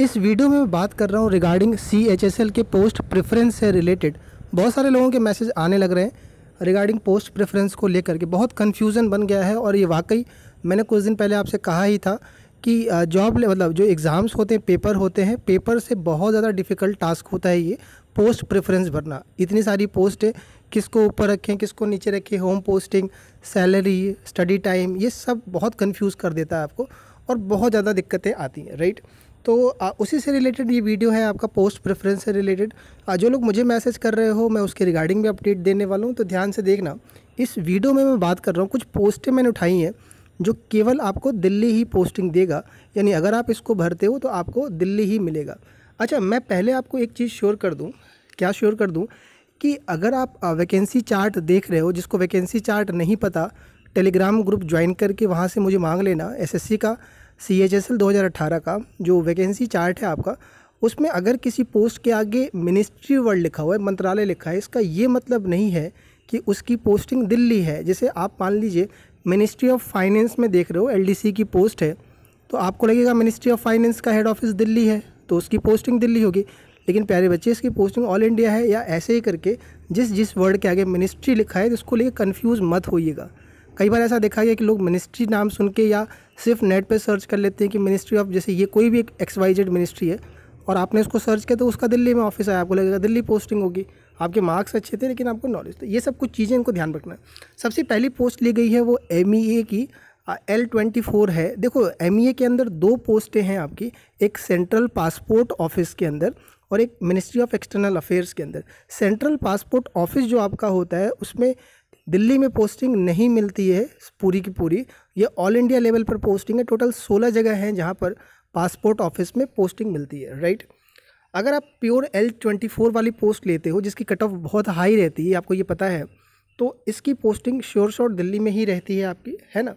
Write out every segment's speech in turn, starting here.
इस वीडियो में मैं बात कर रहा हूँ regarding C H S L के पोस्ट प्रेफरेंस से रिलेटेड बहुत सारे लोगों के मैसेज आने लग रहे हैं रिगार्डिंग पोस्ट प्रेफरेंस को लेकर के बहुत कन्फ्यूज़न बन गया है और ये वाकई मैंने कुछ दिन पहले आपसे कहा ही था कि जॉब मतलब जो एग्ज़ाम्स होते हैं पेपर होते हैं पेपर से बहुत ज़्यादा डिफ़िकल्ट टास्क होता है ये पोस्ट प्रेफरेंस भरना इतनी सारी पोस्ट है किसको ऊपर रखें किसको नीचे रखें home posting salary study time ये सब बहुत कन्फ्यूज़ कर देता है आपको और बहुत ज़्यादा दिक्कतें आती हैं राइट तो उसी से रिलेटेड ये वीडियो है आपका पोस्ट प्रेफरेंस से रिलेटेड जो लोग मुझे मैसेज कर रहे हो मैं उसके रिगार्डिंग भी अपडेट देने वाला हूँ तो ध्यान से देखना इस वीडियो में मैं बात कर रहा हूँ कुछ पोस्टें मैंने उठाई हैं जो केवल आपको दिल्ली ही पोस्टिंग देगा यानी अगर आप इसको भरते हो तो आपको दिल्ली ही मिलेगा अच्छा मैं पहले आपको एक चीज़ श्योर कर दूँ क्या श्योर कर दूँ कि अगर आप वैकेंसी चार्ट देख रहे हो जिसको वैकेंसी चार्ट नहीं पता टेलीग्राम ग्रुप ज्वाइन करके वहाँ से मुझे मांग लेना एसएससी का सी एच एस एल दो हज़ार अट्ठारह का जो वैकेंसी चार्ट है आपका उसमें अगर किसी पोस्ट के आगे मिनिस्ट्री वर्ड लिखा हुआ है मंत्रालय लिखा है इसका ये मतलब नहीं है कि उसकी पोस्टिंग दिल्ली है जैसे आप मान लीजिए मिनिस्ट्री ऑफ फाइनेंस में देख रहे हो एल की पोस्ट है तो आपको लगेगा मिनिस्ट्री ऑफ फाइनेंस का हेड ऑफिस दिल्ली है तो उसकी पोस्टिंग दिल्ली होगी लेकिन प्यारे बच्चे इसकी पोस्टिंग ऑल इंडिया है या ऐसे ही करके जिस जिस वर्ड के आगे मिनिस्ट्री लिखा है उसको लेकर कन्फ्यूज़ मत होइएगा कई बार ऐसा देखा गया कि लोग मिनिस्ट्री नाम सुन के या सिर्फ नेट पे सर्च कर लेते हैं कि मिनिस्ट्री ऑफ जैसे ये कोई भी एक एक्स वाई जेड मिनिस्ट्री है और आपने उसको सर्च किया तो उसका दिल्ली में ऑफिस आया आपको लगेगा दिल्ली पोस्टिंग होगी आपके मार्क्स अच्छे थे लेकिन आपको नॉलेज तो ये सब कुछ चीज़ें इनको ध्यान रखना है सबसे पहली पोस्ट ली गई है वो एम e की एल ट्वेंटी फोर है देखो एम e के अंदर दो पोस्टें हैं आपकी एक सेंट्रल पासपोर्ट ऑफिस के अंदर और एक मिनिस्ट्री ऑफ एक्सटर्नल अफेयर्स के अंदर सेंट्रल पासपोर्ट ऑफिस जो आपका होता है उसमें दिल्ली में पोस्टिंग नहीं मिलती है पूरी की पूरी ये ऑल इंडिया लेवल पर पोस्टिंग है टोटल सोलह जगह हैं जहाँ पर पासपोर्ट ऑफिस में पोस्टिंग मिलती है राइट अगर आप प्योर एल ट्वेंटी फोर वाली पोस्ट लेते हो जिसकी कट ऑफ बहुत हाई रहती है आपको ये पता है तो इसकी पोस्टिंग श्योर शॉर्ट दिल्ली में ही रहती है आपकी है ना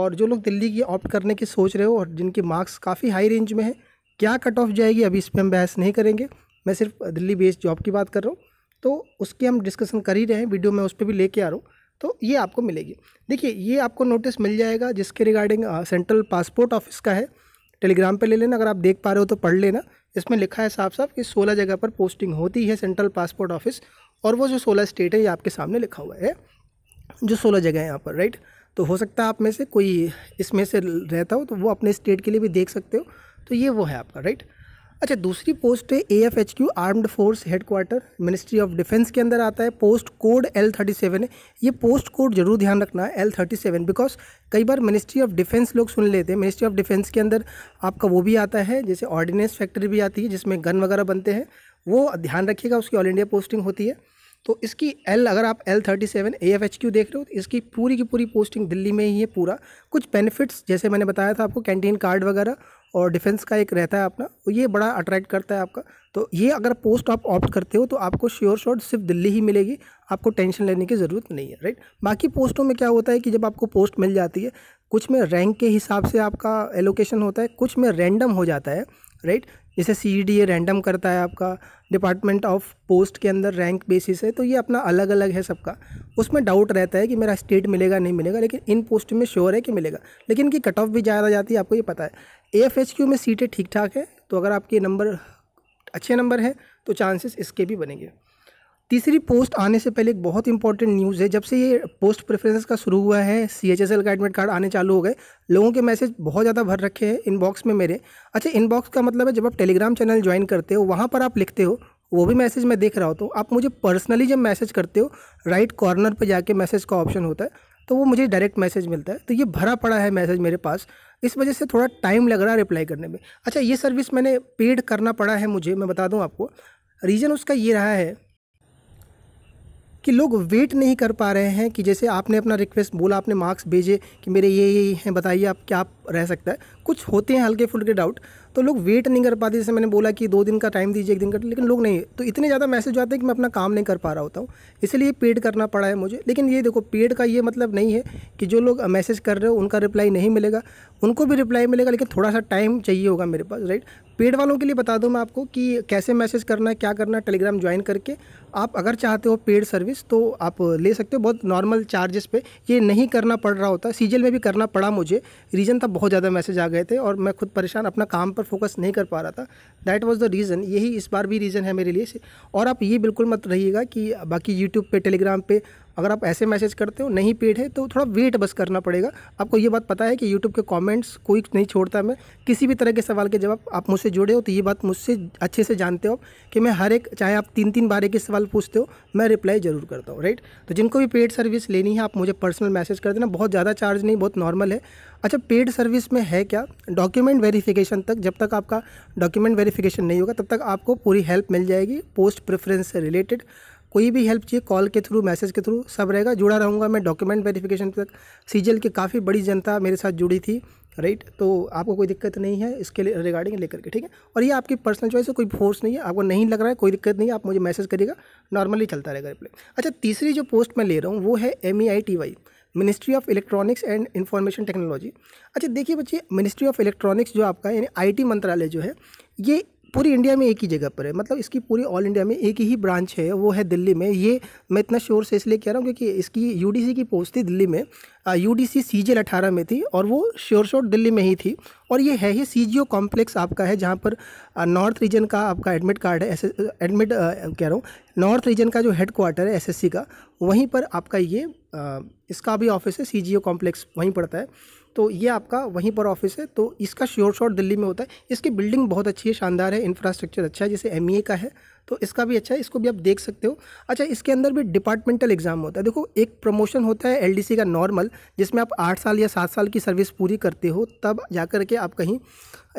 और जो लोग दिल्ली की ऑप्ट करने की सोच रहे हो और जिनके मार्क्स काफ़ी हाई रेंज में है क्या कट ऑफ जाएगी अभी इस पर हम बहस नहीं करेंगे मैं सिर्फ दिल्ली बेस्ड जॉब की बात कर रहा हूँ तो उसकी हम डिस्कशन कर ही रहे हैं वीडियो में उस पर भी लेके आ रहा हूँ तो ये आपको मिलेगी देखिए ये आपको नोटिस मिल जाएगा जिसके रिगार्डिंग सेंट्रल पासपोर्ट ऑफिस का है टेलीग्राम पे ले लेना अगर आप देख पा रहे हो तो पढ़ लेना इसमें लिखा है साफ साफ कि सोलह जगह पर पोस्टिंग होती है सेंट्रल पासपोर्ट ऑफिस और वो जो सोलह स्टेट है ये आपके सामने लिखा हुआ है जो सोलह जगह है यहाँ पर राइट तो हो सकता है आप में से कोई इसमें से रहता हो तो वो अपने स्टेट के लिए भी देख सकते हो तो ये वो है आपका राइट अच्छा दूसरी पोस्ट है A F H Q armed force headquarter ministry of defence के अंदर आता है post code L thirty seven है ये पोस्ट कोड जरूर ध्यान रखना है एल थर्टी सेवन बिकॉज कई बार मिनिस्ट्री ऑफ डिफेंस लोग सुन लेते हैं मिनिस्ट्री ऑफ डिफेंस के अंदर आपका वो भी आता है जैसे ऑर्डिनेंस फैक्ट्री भी आती है जिसमें गन वगैरह बनते हैं वो ध्यान रखिएगा उसकी ऑल इंडिया पोस्टिंग होती है तो इसकी एल अगर आप L thirty seven A F H Q देख रहे हो तो इसकी पूरी की पूरी पोस्टिंग दिल्ली में ही है पूरा कुछ बेनिफिट्स जैसे मैंने बताया था आपको कैंटीन कार्ड वगैरह और डिफेंस का एक रहता है अपना ये बड़ा अट्रैक्ट करता है आपका तो ये अगर पोस्ट आप ऑप्ट करते हो तो आपको श्योर शॉट सिर्फ दिल्ली ही मिलेगी आपको टेंशन लेने की ज़रूरत नहीं है राइट बाकी पोस्टों में क्या होता है कि जब आपको पोस्ट मिल जाती है कुछ में रैंक के हिसाब से आपका एलोकेशन होता है कुछ में रैंडम हो जाता है राइट जैसे सी डी ए रैंडम करता है आपका डिपार्टमेंट ऑफ पोस्ट के अंदर रैंक बेसिस है तो ये अपना अलग अलग है सबका उसमें डाउट रहता है कि मेरा स्टेट मिलेगा नहीं मिलेगा लेकिन इन पोस्ट में श्योर है कि मिलेगा लेकिन कि कट ऑफ भी ज़्यादा जाती है आपको ये पता है ए एफ एच क्यू में सीटें ठीक ठाक हैं तो अगर आपके नंबर अच्छे नंबर हैं तो चांसेस इसके भी बनेंगे तीसरी पोस्ट आने से पहले एक बहुत इंपॉर्टेंट न्यूज़ है जब से ये पोस्ट प्रेफरेंस का शुरू हुआ है सी एच एस एल का एडमिट कार्ड आने चालू हो गए लोगों के मैसेज बहुत ज़्यादा भर रखे हैं इनबॉक्स में मेरे अच्छा इनबॉक्स का मतलब है जब आप टेलीग्राम चैनल ज्वाइन करते हो वहाँ पर आप लिखते हो वो भी मैसेज मैं देख रहा होता हूँ तो आप मुझे पर्सनली जब मैसेज करते हो राइट कॉर्नर पर जाके मैसेज का ऑप्शन होता है तो वो मुझे डायरेक्ट मैसेज मिलता है तो ये भरा पड़ा है मैसेज मेरे पास इस वजह से थोड़ा टाइम लग रहा है रिप्लाई करने में अच्छा ये सर्विस मैंने पेड करना पड़ा है मुझे मैं बता दूँ आपको रीज़न उसका ये रहा है कि लोग वेट नहीं कर पा रहे हैं कि जैसे आपने अपना रिक्वेस्ट बोला आपने मार्क्स भेजे कि मेरे ये ये हैं बताइए आप क्या आप रह सकता है कुछ होते हैं हल्के फुल्के डाउट तो लोग वेट नहीं कर पाते जैसे मैंने बोला कि दो दिन का टाइम दीजिए एक दिन का लेकिन लोग नहीं तो इतने ज़्यादा मैसेज आते हैं कि मैं अपना काम नहीं कर पा रहा होता हूँ इसलिए पेड करना पड़ा है मुझे लेकिन ये देखो पेड का ये मतलब नहीं है कि जो लोग मैसेज कर रहे हो उनका रिप्लाई नहीं मिलेगा उनको भी रिप्लाई मिलेगा लेकिन थोड़ा सा टाइम चाहिए होगा मेरे पास राइट पेड वालों के लिए बता दूँ मैं आपको कि कैसे मैसेज करना है क्या करना है टेलीग्राम ज्वाइन करके आप अगर चाहते हो पेड सर्विस तो आप ले सकते हो बहुत नॉर्मल चार्जेस पे ये नहीं करना पड़ रहा होता सीजल में भी करना पड़ा मुझे रीज़न था बहुत ज़्यादा मैसेज आ गए थे और मैं खुद परेशान अपना काम पर फोकस नहीं कर पा रहा था दैट वाज द रीज़न यही इस बार भी रीज़न है मेरे लिए और आप ये बिल्कुल मत रहिएगा कि बाकी यूट्यूब पे टेलीग्राम पे अगर आप ऐसे मैसेज करते हो नहीं पेड है तो थोड़ा वेट बस करना पड़ेगा आपको ये बात पता है कि यूट्यूब के कॉमेंट्स कोई नहीं छोड़ता मैं किसी भी तरह के सवाल के जवाब आप मुझसे जुड़े हो तो ये बात मुझसे अच्छे से जानते हो कि मैं हर एक चाहे आप तीन तीन बार एक सवाल पूछते हो मैं रिप्लाई ज़रूर करता हूँ राइट तो जिनको भी पेड सर्विस लेनी है आप मुझे पर्सनल मैसेज कर देना बहुत ज़्यादा चार्ज नहीं बहुत नॉर्मल है अच्छा पेड सर्विस में है क्या डॉक्यूमेंट वेरीफिकेशन तक जब तक आपका डॉक्यूमेंट वेरीफिकेशन नहीं होगा तब तक आपको पूरी हेल्प मिल जाएगी पोस्ट प्रेफरेंस से रिलेटेड कोई भी हेल्प चाहिए कॉल के थ्रू मैसेज के थ्रू सब रहेगा जुड़ा रहूँगा मैं डॉक्यूमेंट वेरिफिकेशन तक सीजल की काफ़ी बड़ी जनता मेरे साथ जुड़ी थी राइट तो आपको कोई दिक्कत नहीं है इसके लिए रिगार्डिंग लेकर के ठीक है और ये आपकी पर्सनल चॉइस है कोई फोर्स नहीं है आपको नहीं लग रहा है कोई दिक्कत नहीं है आप मुझे मैसेज करिएगा नॉर्मली चलता रहेगा रिप्लाई अच्छा तीसरी जो पोस्ट मैं ले रहा हूँ वो है M E I T Y ministry of electronics and information technology अच्छा देखिए बच्चे मिनिस्ट्री ऑफ इलेक्ट्रॉनिक्स जो आपका यानी आईटी मंत्रालय जो है ये पूरी इंडिया में एक ही जगह पर है मतलब इसकी पूरी ऑल इंडिया में एक ही ब्रांच है वो है दिल्ली में ये मैं इतना शोर से इसलिए कह रहा हूँ क्योंकि इसकी यू की पोस्ट थी दिल्ली में यू डी सी में थी और वो श्योर शोर दिल्ली में ही थी और ये है ही सी कॉम्प्लेक्स आपका है जहाँ पर नॉर्थ रीजन का आपका एडमिट कार्ड है एस एडमिट कह रहा हूँ नॉर्थ रीजन का जो हेड क्वार्टर है एसएससी का वहीं पर आपका ये आ, इसका भी ऑफिस है सी कॉम्प्लेक्स वहीं पड़ता है तो ये आपका वहीं पर ऑफिस है तो इसका श्योर शॉट दिल्ली में होता है इसकी बिल्डिंग बहुत अच्छी है शानदार है इंफ्रास्ट्रक्चर अच्छा है जैसे एम e का है तो इसका भी अच्छा है इसको भी आप देख सकते हो अच्छा इसके अंदर भी डिपार्टमेंटल एग्ज़ाम होता है देखो एक प्रमोशन होता है एल का नॉर्मल जिसमें आप आठ साल या सात साल की सर्विस पूरी करते हो तब जा कर के आप कहीं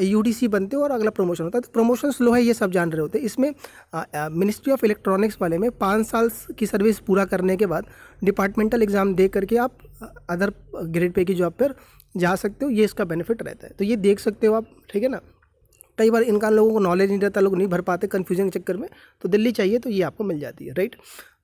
यू बनते हो और अगला प्रमोशन होता है तो प्रमोशन स्लो है ये सब जान रहे होते हैं इसमें मिनिस्ट्री ऑफ इलेक्ट्रॉनिक्स वाले में पाँच साल की सर्विस पूरा करने के बाद डिपार्टमेंटल एग्ज़ाम दे करके आप अदर ग्रेड पे की जॉब पर जा सकते हो ये इसका बेनिफिट रहता है तो ये देख सकते हो आप ठीक है ना कई बार इनका लोगों को नॉलेज नहीं रहता लोग नहीं भर पाते कन्फ्यूजन के चक्कर में तो दिल्ली चाहिए तो ये आपको मिल जाती है राइट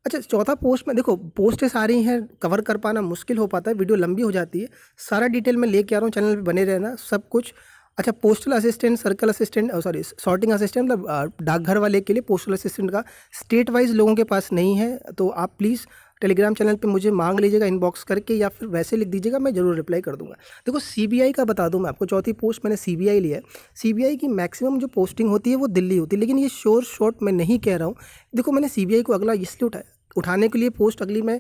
अच्छा चौथा पोस्ट में देखो पोस्टें सारी हैं कवर कर पाना मुश्किल हो पाता है वीडियो लंबी हो जाती है सारा डिटेल मैं लेके आ रहा हूँ चैनल पे बने रहना सब कुछ अच्छा postal assistant circle assistant sorry sorting assistant मतलब डाकघर वाले के लिए पोस्टल असिस्टेंट का स्टेट वाइज लोगों के पास नहीं है तो आप प्लीज़ टेलीग्राम चैनल पे मुझे मांग लीजिएगा इनबॉक्स करके या फिर वैसे लिख दीजिएगा मैं ज़रूर रिप्लाई कर दूंगा देखो सीबीआई का बता दूं मैं आपको चौथी पोस्ट मैंने सीबीआई लिया है सीबीआई की मैक्सिमम जो पोस्टिंग होती है वो दिल्ली होती है लेकिन ये शोर शॉर्ट मैं नहीं कह रहा हूँ देखो मैंने सी को अगला इसलिए उठाया उठाने के लिए पोस्ट अगली में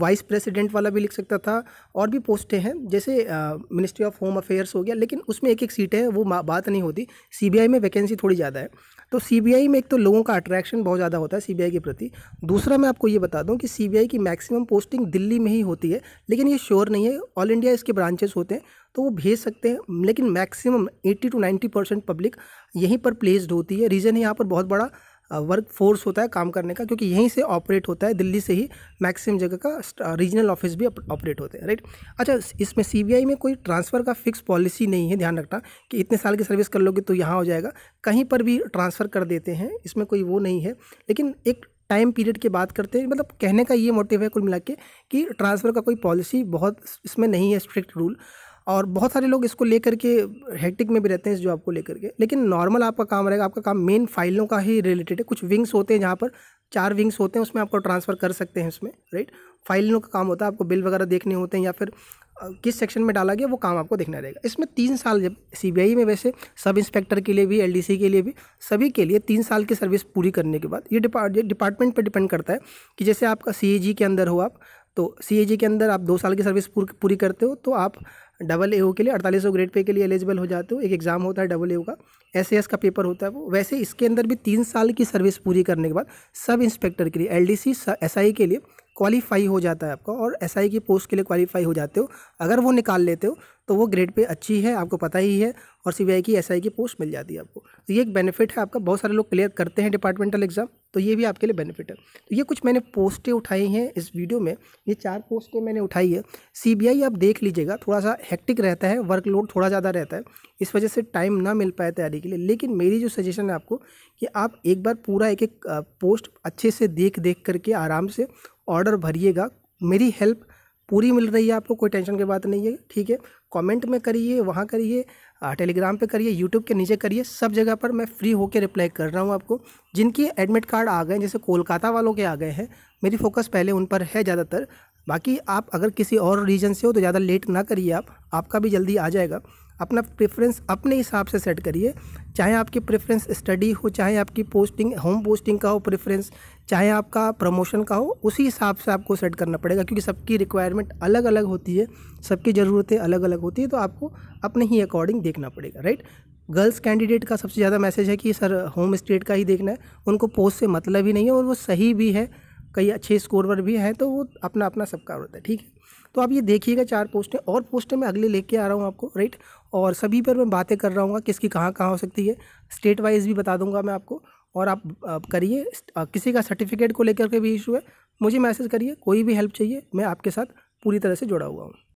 वाइस प्रेसिडेंट वाला भी लिख सकता था और भी पोस्टें हैं जैसे मिनिस्ट्री ऑफ होम अफेयर्स हो गया लेकिन उसमें एक एक सीटें हैं वो बात नहीं होती सीबीआई में वैकेंसी थोड़ी ज़्यादा है तो सीबीआई में एक तो लोगों का अट्रैक्शन बहुत ज़्यादा होता है सीबीआई के प्रति दूसरा मैं आपको ये बता दूं कि सीबीआई की मैक्सिमम पोस्टिंग दिल्ली में ही होती है लेकिन ये श्योर नहीं है ऑल इंडिया इसके ब्रांचेस होते हैं तो वो भेज सकते हैं लेकिन maximum eighty to ninety percent public यहीं पर प्लेस्ड होती है रीज़न है यहाँ पर बहुत बड़ा वर्क फोर्स होता है काम करने का क्योंकि यहीं से ऑपरेट होता है दिल्ली से ही मैक्सिमम जगह का रीजनल ऑफिस भी ऑपरेट होते हैं राइट अच्छा इसमें सीबीआई में कोई ट्रांसफ़र का फिक्स पॉलिसी नहीं है ध्यान रखना कि इतने साल की सर्विस कर लोगे तो यहाँ हो जाएगा कहीं पर भी ट्रांसफ़र कर देते हैं इसमें कोई वो नहीं है लेकिन एक टाइम पीरियड की बात करते हैं मतलब कहने का ये मोटिव है कुल मिला के कि ट्रांसफ़र का कोई पॉलिसी बहुत इसमें नहीं है स्ट्रिक्ट रूल और बहुत सारे लोग इसको लेकर के हेक्टिक में भी रहते हैं इस जॉब को लेकर के लेकिन नॉर्मल आपका काम रहेगा आपका काम मेन फाइलों का ही रिलेटेड है कुछ विंग्स होते हैं जहाँ पर चार विंग्स होते हैं उसमें आपको ट्रांसफ़र कर सकते हैं उसमें राइट फाइलों का काम होता है आपको बिल वगैरह देखने होते हैं या फिर किस सेक्शन में डाला गया वो काम आपको देखना रहेगा इसमें तीन साल जब सी में वैसे सब इंस्पेक्टर के लिए भी एल के लिए भी सभी के लिए तीन साल की सर्विस पूरी करने के बाद ये डिपार्टमेंट पर डिपेंड करता है कि जैसे आपका सी के अंदर हो आप तो सी के अंदर आप दो साल की सर्विस पूरी करते हो तो आप डबल ए के लिए अड़तालीस ग्रेड पे के लिए एलिजिबल हो जाते हो एक एग्ज़ाम होता है डबल ए का एस का पेपर होता है वो वैसे इसके अंदर भी तीन साल की सर्विस पूरी करने के बाद सब इंस्पेक्टर के लिए एल डी के लिए क्वालिफाई हो जाता है आपका और एस SI की पोस्ट के लिए क्वालिफाई हो जाते हो अगर वो निकाल लेते हो तो वो ग्रेड पे अच्छी है आपको पता ही है और सी की एस SI की पोस्ट मिल जाती है आपको तो ये एक बेनिफिट है आपका बहुत सारे लोग क्लियर करते हैं डिपार्टमेंटल एग्ज़ाम तो ये भी आपके लिए बेनिफिट है तो ये कुछ मैंने पोस्टें उठाई हैं इस वीडियो में ये चार पोस्टें मैंने उठाई है सीबीआई आप देख लीजिएगा थोड़ा सा हेक्टिक रहता है वर्कलोड थोड़ा ज़्यादा रहता है इस वजह से टाइम ना मिल पाए तैयारी के लिए लेकिन मेरी जो सजेशन है आपको कि आप एक बार पूरा एक एक पोस्ट अच्छे से देख देख करके आराम से ऑर्डर भरिएगा मेरी हेल्प पूरी मिल रही है आपको कोई टेंशन की बात नहीं है ठीक है कमेंट में करिए वहाँ करिए टेलीग्राम पे करिए यूट्यूब के नीचे करिए सब जगह पर मैं फ्री होकर रिप्लाई कर रहा हूँ आपको जिनके एडमिट कार्ड आ गए जैसे कोलकाता वालों के आ गए हैं मेरी फोकस पहले उन पर है ज़्यादातर बाकी आप अगर किसी और रीजन से हो तो ज़्यादा लेट ना करिए आप आपका भी जल्दी आ जाएगा अपना प्रेफरेंस अपने हिसाब से सेट करिए चाहे आपकी प्रेफरेंस स्टडी हो चाहे आपकी पोस्टिंग होम पोस्टिंग का हो प्रेफरेंस चाहे आपका प्रमोशन का हो उसी हिसाब से आपको सेट करना पड़ेगा क्योंकि सबकी रिक्वायरमेंट अलग अलग होती है सबकी ज़रूरतें अलग अलग होती है तो आपको अपने ही अकॉर्डिंग देखना पड़ेगा राइट गर्ल्स कैंडिडेट का सबसे ज़्यादा मैसेज है कि सर होम स्टेट का ही देखना है उनको पोस्ट से मतलब ही नहीं है और वो सही भी है कई अच्छे स्कोरवर भी हैं तो वो अपना अपना सबका होता है ठीक है तो आप ये देखिएगा चार पोस्टें और पोस्टें मैं अगले लेके आ रहा हूँ आपको राइट और सभी पर मैं बातें कर रहा हूँ किसकी कहाँ कहाँ हो सकती है स्टेट वाइज भी बता दूंगा मैं आपको और आप, आप करिए किसी का सर्टिफिकेट को लेकर के भी इशू है मुझे मैसेज करिए कोई भी हेल्प चाहिए मैं आपके साथ पूरी तरह से जुड़ा हुआ हूँ